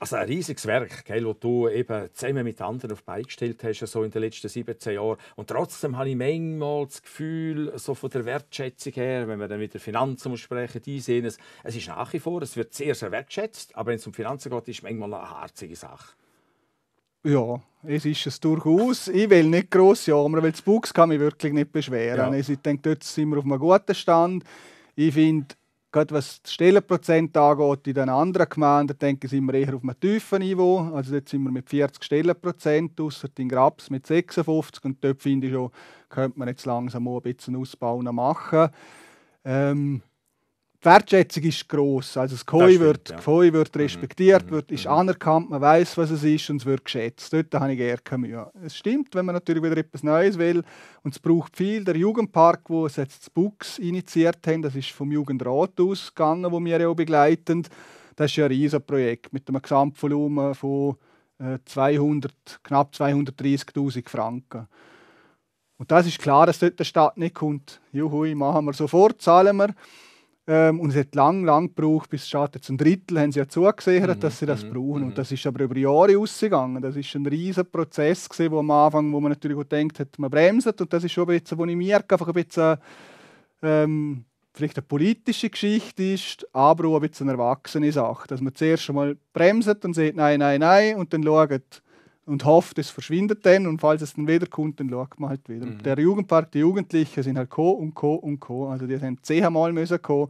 Also ein riesiges Werk, gell, das du eben zusammen mit anderen auf beigestellt hast, so in den letzten 17 Jahren. Und trotzdem habe ich manchmal das Gefühl, so von der Wertschätzung her, wenn wir dann mit der Finanzen sprechen, die sehen es, es ist nach wie vor, es wird sehr, sehr wertschätzt, aber wenn es um Finanzen geht, ist es manchmal eine harzige Sache. Ja, es ist es durchaus. Ich will nicht gross jammern, weil das Buchs kann mich wirklich nicht beschweren. Ja. Ich denke, dort sind wir auf einem guten Stand. Ich finde, gerade was die Stellenprozent angeht, in den anderen Gemeinden, denke ich, sind wir eher auf einem tiefen Niveau. Also dort sind wir mit 40 Stellenprozent, außer den Grabs mit 56. Und dort finde ich schon, könnte man jetzt langsam ein bisschen ausbauen machen. Ähm, die Wertschätzung ist groß. Also das Koi wird, ja. wird respektiert, mhm. wird, ist mhm. anerkannt, man weiß, was es ist und es wird geschätzt. Dort habe ich eher keine Mühe. Es stimmt, wenn man natürlich wieder etwas Neues will und es braucht viel. Der Jugendpark, wo es jetzt das Buchs initiiert haben, das ist vom Jugendrat ausgegangen, wo wir ja auch begleiten. Das ist ja ein riesiges Projekt mit einem Gesamtvolumen von 200, äh, knapp 230.000 Franken. Und das ist klar, dass dort der Stadt nicht kommt. Juhui, machen wir sofort, zahlen wir. Ähm, und es hat lange, lange gebraucht, bis es jetzt ein Drittel haben sie ja zugesichert, mhm. dass sie das mhm, brauchen. Mhm. Und das ist aber über Jahre ausgegangen. Das ist ein riesiger Prozess gewesen, wo am Anfang, wo man natürlich denkt, hat man bremset. Und das ist schon ein bisschen, wo ich merke, einfach ein bisschen ähm, vielleicht eine politische Geschichte ist, aber auch ein bisschen eine erwachsene Sache. Dass man zuerst einmal bremset und sagt, nein, nein, nein, und dann schaut, und hofft, es verschwindet dann und falls es dann wieder kommt, dann schaut man halt wieder. Mhm. Der Jugendpark, die Jugendlichen sind halt Co und Co und Co. Also die haben zehnmal müssen kommen.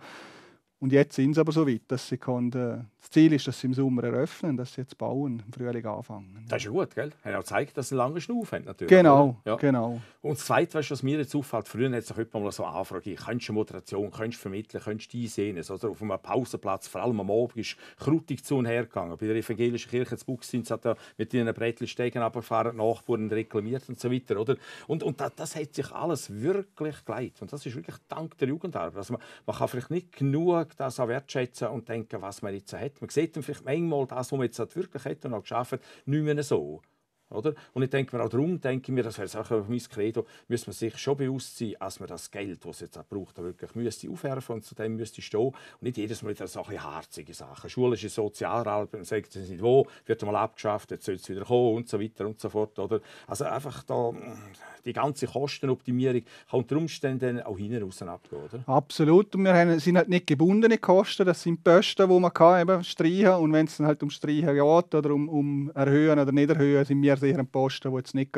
Und jetzt sind sie aber so weit, dass sie können, das Ziel ist, dass sie im Sommer eröffnen, dass sie jetzt bauen, im Frühling anfangen. Ja. Das ist ja gut, gell? Haben auch gezeigt, dass sie einen langen Schnuff haben, natürlich. Genau, ja. genau. Und das Zweite, was mir jetzt auffällt, früher hat sich jemand mal so Anfrage, könntest du Moderation, könntest du vermitteln, könntest du einsehen? Also auf einem Pausenplatz, vor allem am Abend, ist krutig zu und her gegangen. Bei der evangelischen Kirche in Buchsins hat er mit ihren Brettelstegen runtergefahren, Nachbarn reklamiert und so weiter, oder? Und, und das, das, hat sich alles wirklich geleitet. Und das ist wirklich dank der Jugendarbeit. Also man, man kann vielleicht nicht genug das auch wertschätzen und denken, was man jetzt hat hat. Man sieht dann vielleicht manchmal das, was man jetzt halt wirklich hat und auch geschafft hat, nicht mehr so. Oder? Und ich denke mir, auch darum denke mir, das wäre auch mein Credo, müsste man sich schon bewusst sein, dass man das Geld, das es jetzt auch braucht, auch wirklich müsste aufwerfen und zu dem müsste stehen und nicht jedes Mal wieder so ein harzige Sachen. Schulische Sozialarbeit, man sagt es nicht wo, wird mal abgeschafft, jetzt soll es wieder kommen und so weiter und so fort. Oder? Also einfach da, die ganze Kostenoptimierung kann unter Umständen auch hinten raus abgehen. Oder? Absolut, und wir haben, sind halt nicht gebundene Kosten, das sind Posten, die man kann eben streichen und wenn es dann halt um streichen geht oder um, um erhöhen oder Niederhöhen, sind wir sehr ein Posten, der jetzt nicht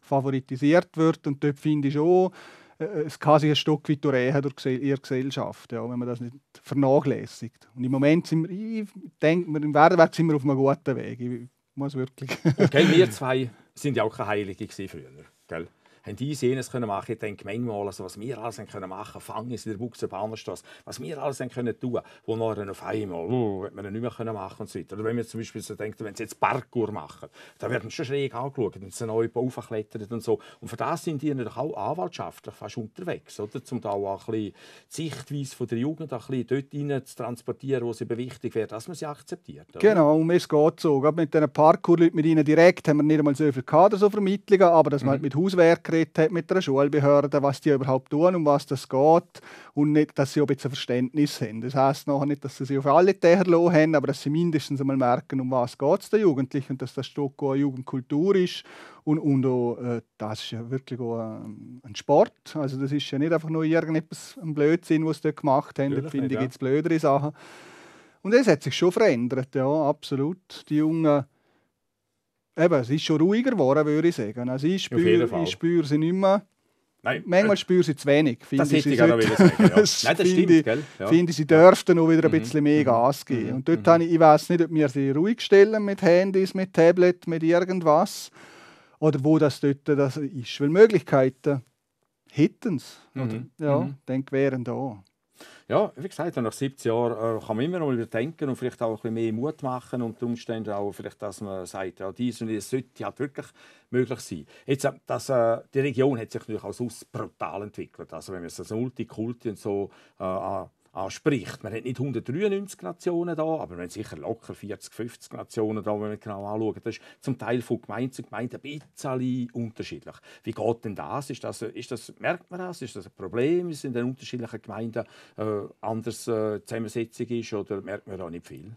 favorisiert wird. Und dort finde ich schon, äh, äh, es kann sich ein Stück weit durchreichen durch ihre Gesellschaft, ja, wenn man das nicht vernachlässigt. Und im Moment sind wir, ich denke, wir im Werdewerk sind wir auf einem guten Weg. Ich muss wirklich. Und, wir zwei sind ja auch keine Heilige früher. Gell? haben die sehen können machen. Ich denke manchmal, also, was wir alles können machen können, Fangen in der Buchser Bahnstraße, was wir alles können tun wo nachher auf einmal uh, man nicht mehr machen und so weiter. Oder wenn wir zum Beispiel so denken, wenn sie jetzt Parkour machen, dann werden sie schon schräg angeschaut und sie neu aufklettern und so. Und für das sind die natürlich auch anwaltschaftlich fast unterwegs, oder? um da auch ein bisschen die Sichtweise von der Jugend ein bisschen dort rein zu transportieren, wo sie wichtig wäre, dass man sie akzeptiert. Oder? Genau, und es geht so. Gerade mit diesen Parkour-Leuten, mit ihnen direkt, haben wir nicht einmal so viele Kader, so Vermittlungen, aber dass man mhm. mit Hauswerk geredet hat mit der Schulbehörde, was die überhaupt tun und was das geht und nicht, dass sie ein bisschen Verständnis haben. Das heißt noch nicht, dass sie sich auf alle Themen haben, aber dass sie mindestens einmal merken, um was es den Jugendlichen und dass das Stück auch eine Jugendkultur ist und, und auch, äh, das ist ja wirklich auch ein, Sport. Also das ist ja nicht einfach nur irgendetwas, ein Blödsinn, was sie dort gemacht haben. Natürlich da finde ich, ja. gibt es blödere Sachen. Und das hat sich schon verändert, ja, absolut. Die Jungen eben, es ist schon ruhiger geworden, würde ich sagen. Also ich spüre, ich spüre sie nicht mehr. Nein. Manchmal äh, spüre sie zu wenig. Finde das hätte ich auch noch sagen, ja. *laughs* Nein, das stimmt, ich, gell? Ja. finde sie dürften noch wieder ein mhm. bisschen mehr Gas geben. Mhm. Und dort mhm. habe ich, ich weiß nicht, ob wir sie ruhig stellen mit Handys, mit Tablet, mit irgendwas. Oder wo das dort das ist. Weil Möglichkeiten hätten sie. Mhm. Ja, mhm. denke, wären da ja, wie gesagt, nach 70 Jahren äh, kann man immer noch mal überdenken und vielleicht auch ein bisschen mehr Mut machen und unter Umständen auch vielleicht, dass man sagt, ja, dies und dies sollte halt wirklich möglich sein. Jetzt, äh, das, äh, die Region hat sich natürlich auch sonst brutal entwickelt. Also wenn man so Multikulti und so äh, anspricht. Man hat nicht 193 Nationen da, aber man hat sicher locker 40, 50 Nationen da, wenn man genau anschaut. Das ist zum Teil von Gemeinde zu Gemeinde ein bisschen unterschiedlich. Wie geht denn das? Ist das, ist das merkt man das? Ist das ein Problem, dass in den unterschiedlichen Gemeinden äh, anders äh, Zusammensetzung ist oder merkt man da nicht viel?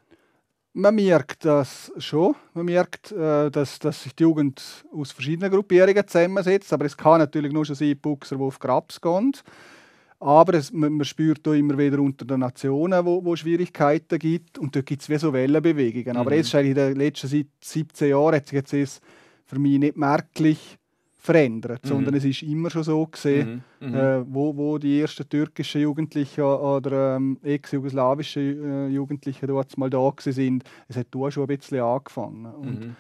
Man merkt das schon. Man merkt, äh, dass, dass sich die Jugend aus verschiedenen Gruppierungen zusammensetzt. Aber es kann natürlich nur schon sein, Buchser, die auf Grabs gehen aber es, man, man spürt auch immer wieder unter den Nationen, wo, wo Schwierigkeiten gibt. Und dort gibt es wie so Wellenbewegungen. Mhm. Aber jetzt, in den letzten 17 Jahren, hat sich jetzt das für mich nicht merklich verändert, mhm. sondern es ist immer schon so gesehen, mhm. mhm. äh, wo, wo die ersten türkischen Jugendlichen oder ähm, ex-jugoslawischen äh, Jugendlichen dort mal da waren. Es hat da schon ein bisschen angefangen. Und mhm.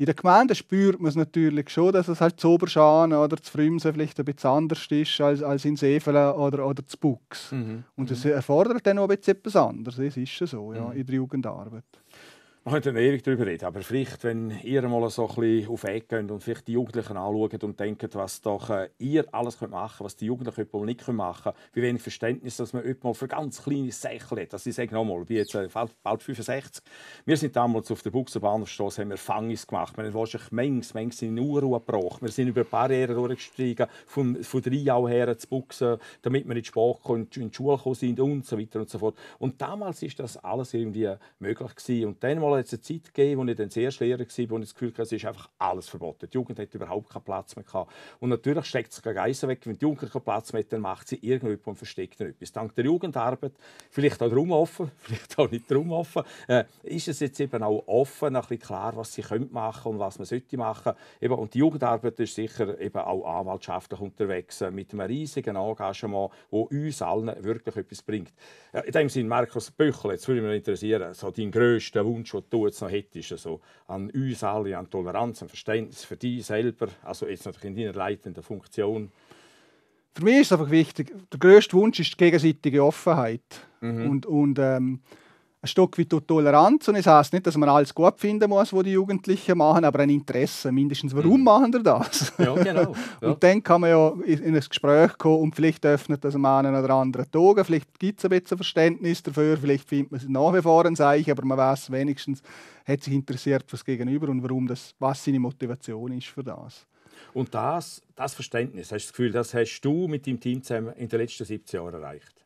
In der Gemeinde spürt man es natürlich schon, dass es halt zu oder zu Frümsen vielleicht ein bisschen anders ist als, als in Seefelen oder, oder zu Buchs. Mhm. Und mhm. es erfordert dann auch ein bisschen etwas anderes, das ist schon so ja, mhm. in der Jugendarbeit. Man könnte ewig darüber reden, aber vielleicht, wenn ihr mal so ein bisschen auf Weg geht und vielleicht die Jugendlichen anschaut und denkt, was doch äh, ihr alles könnt machen was die Jugendlichen mal nicht machen können, wie wenig Verständnis, dass man mal für ganz kleine Sachen hat. Das also ist sage nochmal, ich bin jetzt äh, bald, bald 65. Wir sind damals auf der Buchsenbahnhofstrasse, haben wir Fangis gemacht. Wir haben wahrscheinlich Mengs, Mengs in Unruhe gebracht. Wir sind über Barrieren durchgestiegen, von, von drei Jahren her zu Buchsen, damit wir in die Sport und in die Schule sind und so weiter und so fort. Und damals ist das alles irgendwie möglich gewesen. Und dann mal Mal hat es eine Zeit gegeben, als ich dann sehr Lehrer war, wo ich das Gefühl hatte, es ist einfach alles verboten. Die Jugend hat überhaupt keinen Platz mehr gehabt. Und natürlich steckt sich Geiser weg. Wenn die Jugend keinen Platz mehr hat, dann macht sie irgendetwas und versteckt etwas. Dank der Jugendarbeit, vielleicht auch drum offen, *laughs* vielleicht auch nicht drum offen, äh, ist es jetzt eben auch offen, ein bisschen klar, was sie können machen und was man sollte machen. Eben, und die Jugendarbeit ist sicher eben auch anwaltschaftlich unterwegs, äh, mit einem riesigen Engagement, das uns allen wirklich etwas bringt. Äh, in dem Sinne, Markus Böchel, jetzt würde mich interessieren, so dein grösster Wunsch, du jetzt noch hättest. Also an uns alle, an Toleranz, an Verständnis für dich selber, also jetzt natürlich in deiner leitenden Funktion. Für mich ist es einfach wichtig, der grösste Wunsch ist die gegenseitige Offenheit. Mhm. Und, und ähm, ein Stück weit Toleranz. Und es heißt nicht, dass man alles gut finden muss, was die Jugendlichen machen, aber ein Interesse. Mindestens, warum mhm. machen die das? Ja, genau. *laughs* Ja. Und dann kann man ja in ein Gespräch kommen und vielleicht öffnet das man einen oder anderen Togen. Vielleicht gibt es ein bisschen Verständnis dafür, vielleicht findet man es nach wie vor ein Zeichen, aber man weiß wenigstens, hat sich interessiert fürs Gegenüber und warum das, was seine Motivation ist für das. Und das, das Verständnis, hast du das Gefühl, das hast du mit deinem Team zusammen in den letzten 17 Jahren erreicht?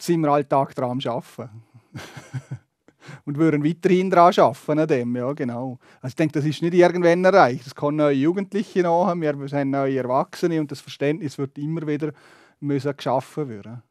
Sind wir alltag daran arbeiten. *laughs* und würden weiterhin daran arbeiten. An dem. Ja, genau. Also ich denke, das ist nicht irgendwann erreicht. Das kann neue Jugendliche nachher, wir haben neue Erwachsene und das Verständnis wird immer wieder müssen geschaffen werden.